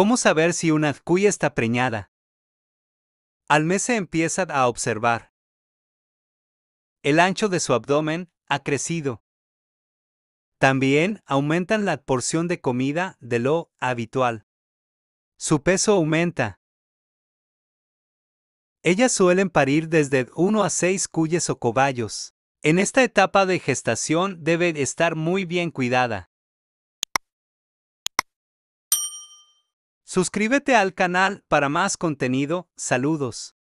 ¿Cómo saber si una cuya está preñada? Al mes se empieza a observar. El ancho de su abdomen ha crecido. También aumentan la porción de comida de lo habitual. Su peso aumenta. Ellas suelen parir desde 1 a 6 cuyes o cobayos. En esta etapa de gestación debe estar muy bien cuidada. Suscríbete al canal para más contenido. Saludos.